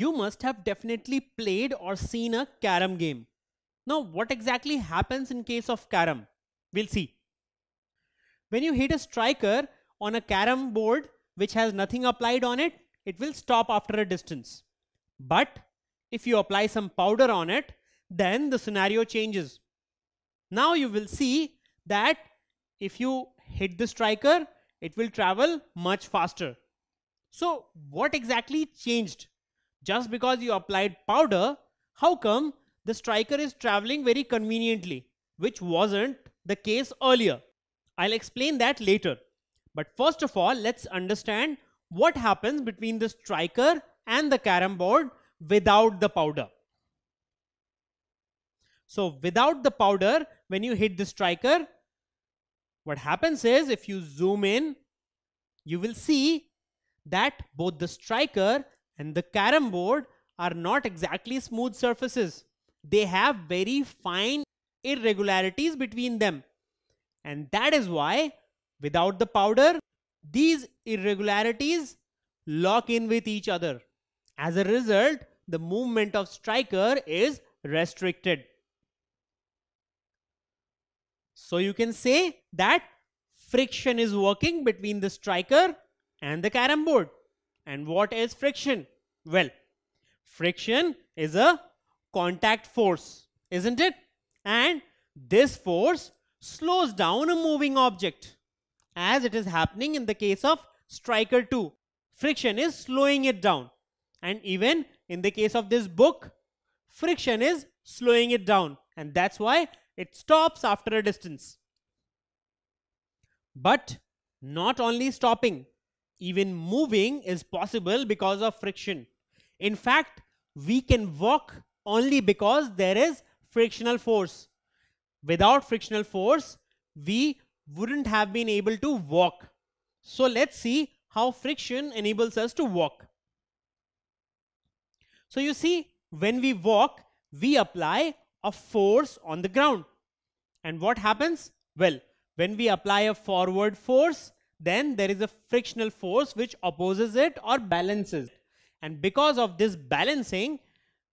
you must have definitely played or seen a carom game. Now, what exactly happens in case of carom? We'll see. When you hit a striker on a carom board which has nothing applied on it, it will stop after a distance. But if you apply some powder on it, then the scenario changes. Now you will see that if you hit the striker, it will travel much faster. So what exactly changed? Just because you applied powder, how come the striker is traveling very conveniently, which wasn't the case earlier? I'll explain that later. But first of all, let's understand what happens between the striker and the carom board without the powder. So without the powder, when you hit the striker, what happens is if you zoom in, you will see that both the striker and the carom board are not exactly smooth surfaces. They have very fine irregularities between them. And that is why without the powder, these irregularities lock in with each other. As a result, the movement of striker is restricted. So you can say that friction is working between the striker and the carom board. And what is friction? Well, friction is a contact force, isn't it? And this force slows down a moving object as it is happening in the case of Striker 2. Friction is slowing it down. And even in the case of this book, friction is slowing it down. And that's why it stops after a distance. But not only stopping, even moving is possible because of friction. In fact, we can walk only because there is frictional force. Without frictional force, we wouldn't have been able to walk. So let's see how friction enables us to walk. So you see, when we walk, we apply a force on the ground. And what happens? Well, when we apply a forward force, then there is a frictional force which opposes it or balances. And because of this balancing,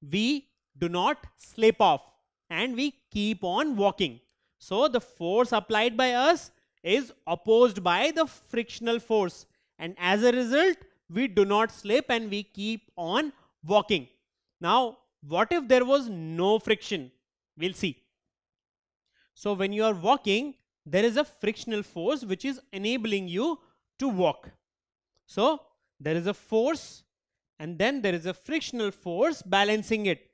we do not slip off and we keep on walking. So the force applied by us is opposed by the frictional force. And as a result, we do not slip and we keep on walking. Now, what if there was no friction? We'll see. So when you are walking, there is a frictional force which is enabling you to walk. So there is a force and then there is a frictional force balancing it.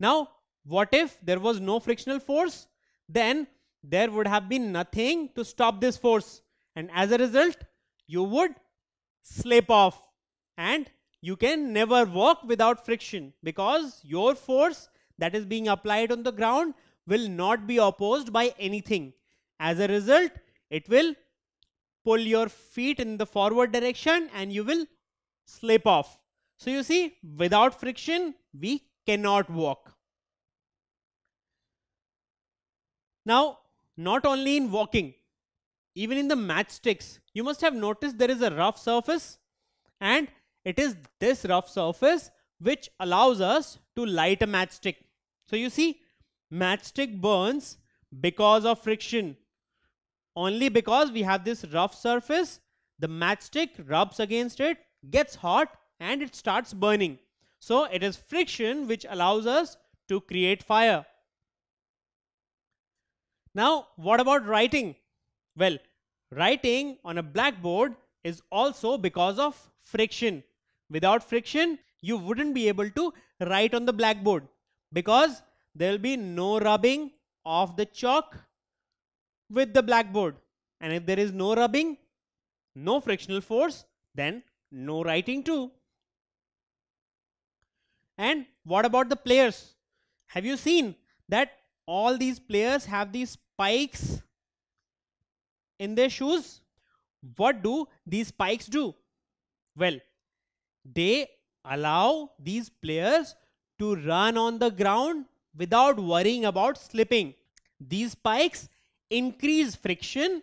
Now what if there was no frictional force? Then there would have been nothing to stop this force and as a result you would slip off and you can never walk without friction because your force that is being applied on the ground will not be opposed by anything as a result, it will pull your feet in the forward direction and you will slip off. So you see, without friction, we cannot walk. Now, not only in walking, even in the matchsticks, you must have noticed there is a rough surface and it is this rough surface which allows us to light a matchstick. So you see, matchstick burns because of friction only because we have this rough surface the matchstick rubs against it gets hot and it starts burning so it is friction which allows us to create fire now what about writing well writing on a blackboard is also because of friction without friction you wouldn't be able to write on the blackboard because there will be no rubbing of the chalk with the blackboard. And if there is no rubbing, no frictional force, then no writing too. And what about the players? Have you seen that all these players have these spikes in their shoes? What do these spikes do? Well, they allow these players to run on the ground without worrying about slipping. These spikes increase friction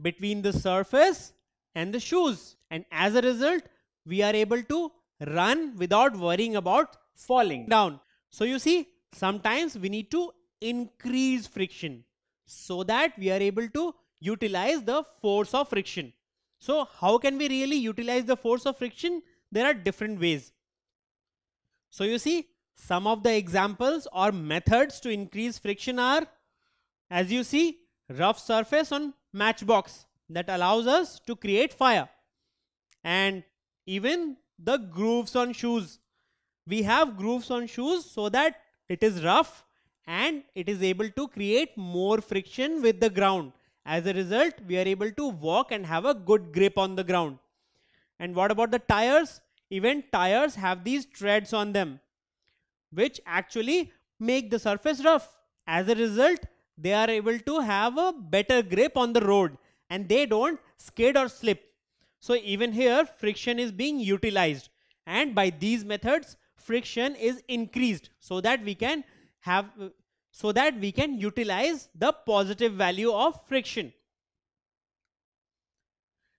between the surface and the shoes and as a result we are able to run without worrying about falling down. So you see sometimes we need to increase friction so that we are able to utilize the force of friction. So how can we really utilize the force of friction? There are different ways. So you see some of the examples or methods to increase friction are as you see rough surface on matchbox that allows us to create fire and even the grooves on shoes we have grooves on shoes so that it is rough and it is able to create more friction with the ground as a result we are able to walk and have a good grip on the ground and what about the tires even tires have these treads on them which actually make the surface rough as a result they are able to have a better grip on the road and they don't skid or slip. So even here friction is being utilized and by these methods friction is increased so that we can have so that we can utilize the positive value of friction.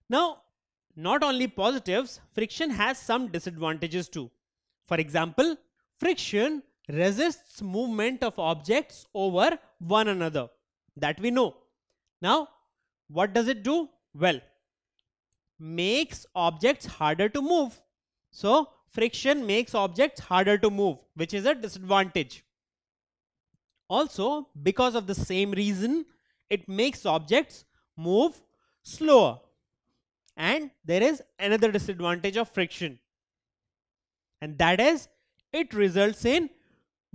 Now not only positives friction has some disadvantages too. For example friction resists movement of objects over one another. That we know. Now, what does it do? Well, makes objects harder to move. So, friction makes objects harder to move, which is a disadvantage. Also, because of the same reason, it makes objects move slower. And there is another disadvantage of friction. And that is, it results in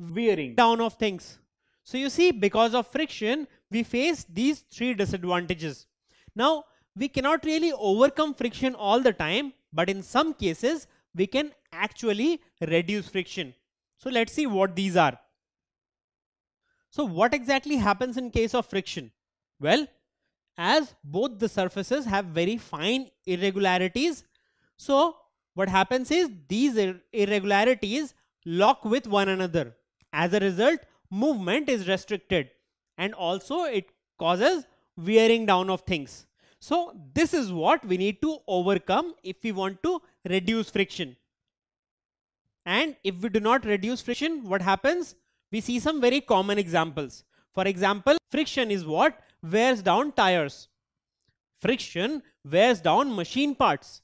wearing down of things. So you see, because of friction, we face these three disadvantages. Now, we cannot really overcome friction all the time, but in some cases, we can actually reduce friction. So let's see what these are. So what exactly happens in case of friction? Well, as both the surfaces have very fine irregularities, so what happens is these ir irregularities lock with one another. As a result, movement is restricted and also it causes wearing down of things. So this is what we need to overcome if we want to reduce friction. And if we do not reduce friction, what happens? We see some very common examples. For example, friction is what wears down tires. Friction wears down machine parts.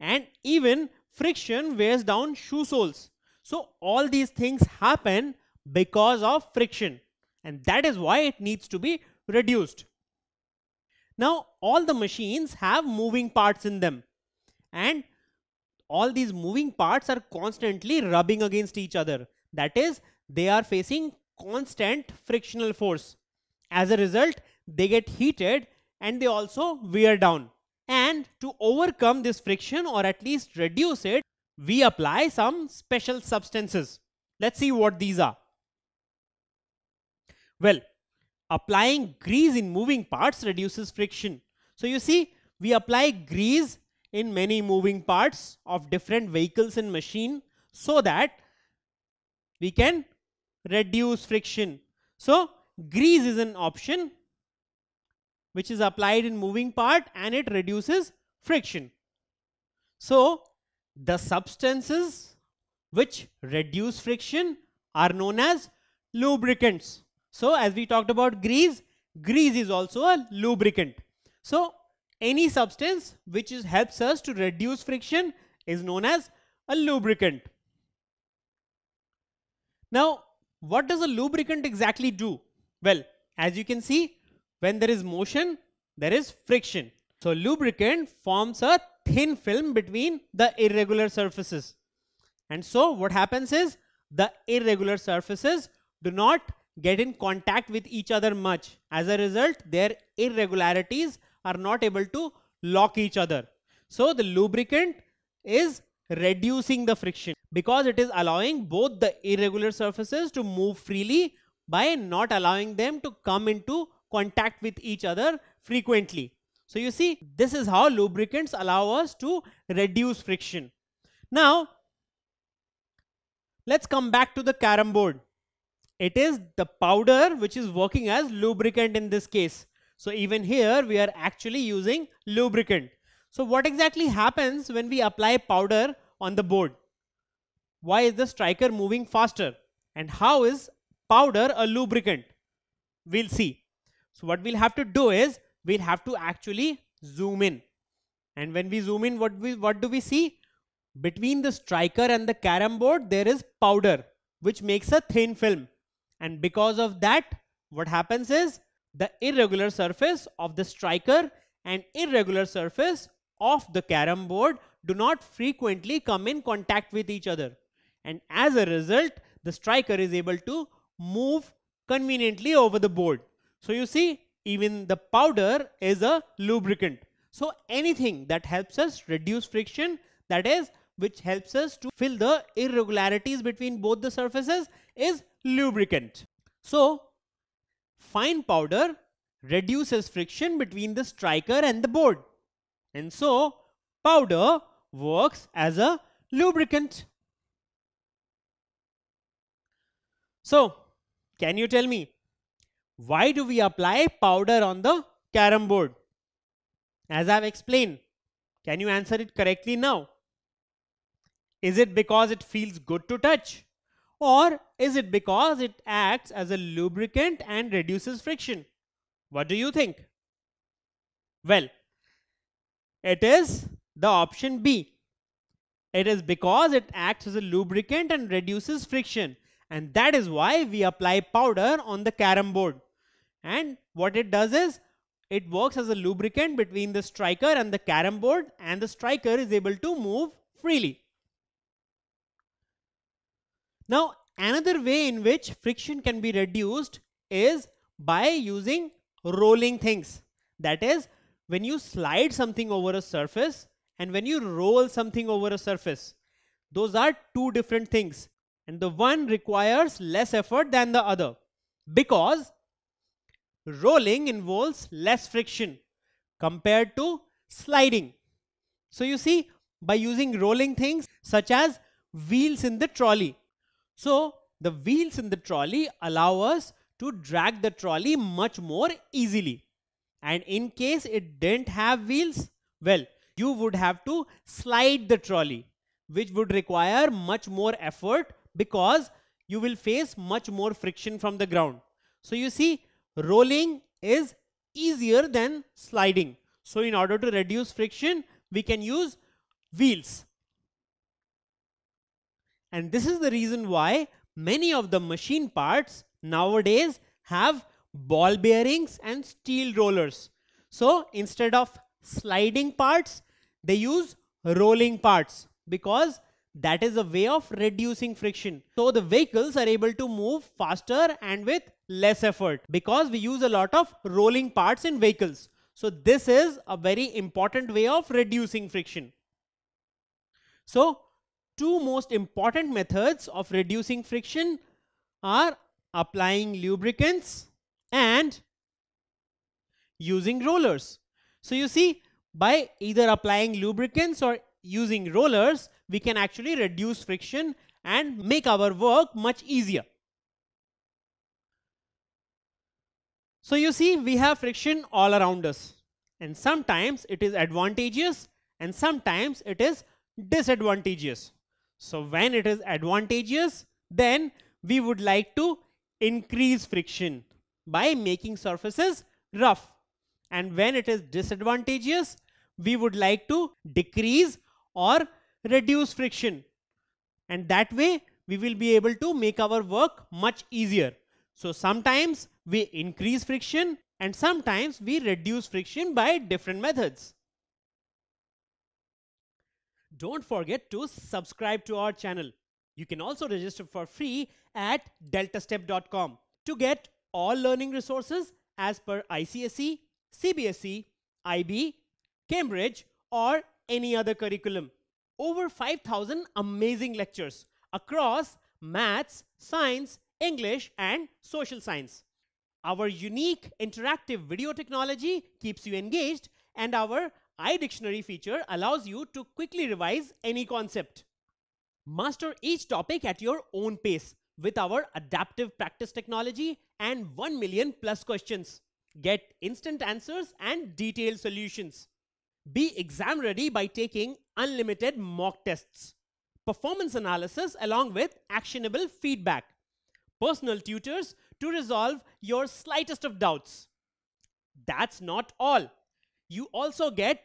And even friction wears down shoe soles. So all these things happen because of friction and that is why it needs to be reduced. Now all the machines have moving parts in them and all these moving parts are constantly rubbing against each other. That is they are facing constant frictional force. As a result they get heated and they also wear down. And to overcome this friction or at least reduce it, we apply some special substances. Let's see what these are. Well, applying grease in moving parts reduces friction. So you see, we apply grease in many moving parts of different vehicles and machine so that we can reduce friction. So grease is an option which is applied in moving part and it reduces friction. So the substances which reduce friction are known as lubricants. So as we talked about grease, grease is also a lubricant. So any substance which is, helps us to reduce friction is known as a lubricant. Now what does a lubricant exactly do? Well, as you can see, when there is motion, there is friction. So lubricant forms a thin film between the irregular surfaces. And so what happens is the irregular surfaces do not get in contact with each other much. As a result, their irregularities are not able to lock each other. So the lubricant is reducing the friction because it is allowing both the irregular surfaces to move freely by not allowing them to come into contact with each other frequently. So you see, this is how lubricants allow us to reduce friction. Now, let's come back to the carom board. It is the powder which is working as lubricant in this case. So even here we are actually using lubricant. So what exactly happens when we apply powder on the board? Why is the striker moving faster? And how is powder a lubricant? We'll see. So what we'll have to do is we'll have to actually zoom in. And when we zoom in, what, we, what do we see? Between the striker and the carom board, there is powder, which makes a thin film. And because of that, what happens is the irregular surface of the striker and irregular surface of the carom board do not frequently come in contact with each other. And as a result, the striker is able to move conveniently over the board. So you see, even the powder is a lubricant. So anything that helps us reduce friction, that is, which helps us to fill the irregularities between both the surfaces is lubricant. So fine powder reduces friction between the striker and the board. And so powder works as a lubricant. So can you tell me why do we apply powder on the carom board? As I've explained, can you answer it correctly now? Is it because it feels good to touch? Or is it because it acts as a lubricant and reduces friction? What do you think? Well, it is the option B. It is because it acts as a lubricant and reduces friction. And that is why we apply powder on the carom board. And what it does is, it works as a lubricant between the striker and the carom board and the striker is able to move freely. Now another way in which friction can be reduced is by using rolling things. That is when you slide something over a surface and when you roll something over a surface. Those are two different things and the one requires less effort than the other because rolling involves less friction compared to sliding. So you see by using rolling things such as wheels in the trolley so the wheels in the trolley allow us to drag the trolley much more easily. And in case it didn't have wheels, well, you would have to slide the trolley, which would require much more effort because you will face much more friction from the ground. So you see, rolling is easier than sliding. So in order to reduce friction, we can use wheels. And this is the reason why many of the machine parts nowadays have ball bearings and steel rollers. So instead of sliding parts, they use rolling parts because that is a way of reducing friction. So the vehicles are able to move faster and with less effort because we use a lot of rolling parts in vehicles. So this is a very important way of reducing friction. So two most important methods of reducing friction are applying lubricants and using rollers. So you see by either applying lubricants or using rollers we can actually reduce friction and make our work much easier. So you see we have friction all around us and sometimes it is advantageous and sometimes it is disadvantageous. So when it is advantageous, then we would like to increase friction by making surfaces rough. And when it is disadvantageous, we would like to decrease or reduce friction. And that way, we will be able to make our work much easier. So sometimes we increase friction and sometimes we reduce friction by different methods don't forget to subscribe to our channel. You can also register for free at deltastep.com to get all learning resources as per ICSE, CBSE, IB, Cambridge or any other curriculum. Over 5,000 amazing lectures across maths, science, English and social science. Our unique interactive video technology keeps you engaged and our iDictionary feature allows you to quickly revise any concept. Master each topic at your own pace with our adaptive practice technology and 1 million plus questions. Get instant answers and detailed solutions. Be exam ready by taking unlimited mock tests. Performance analysis along with actionable feedback. Personal tutors to resolve your slightest of doubts. That's not all. You also get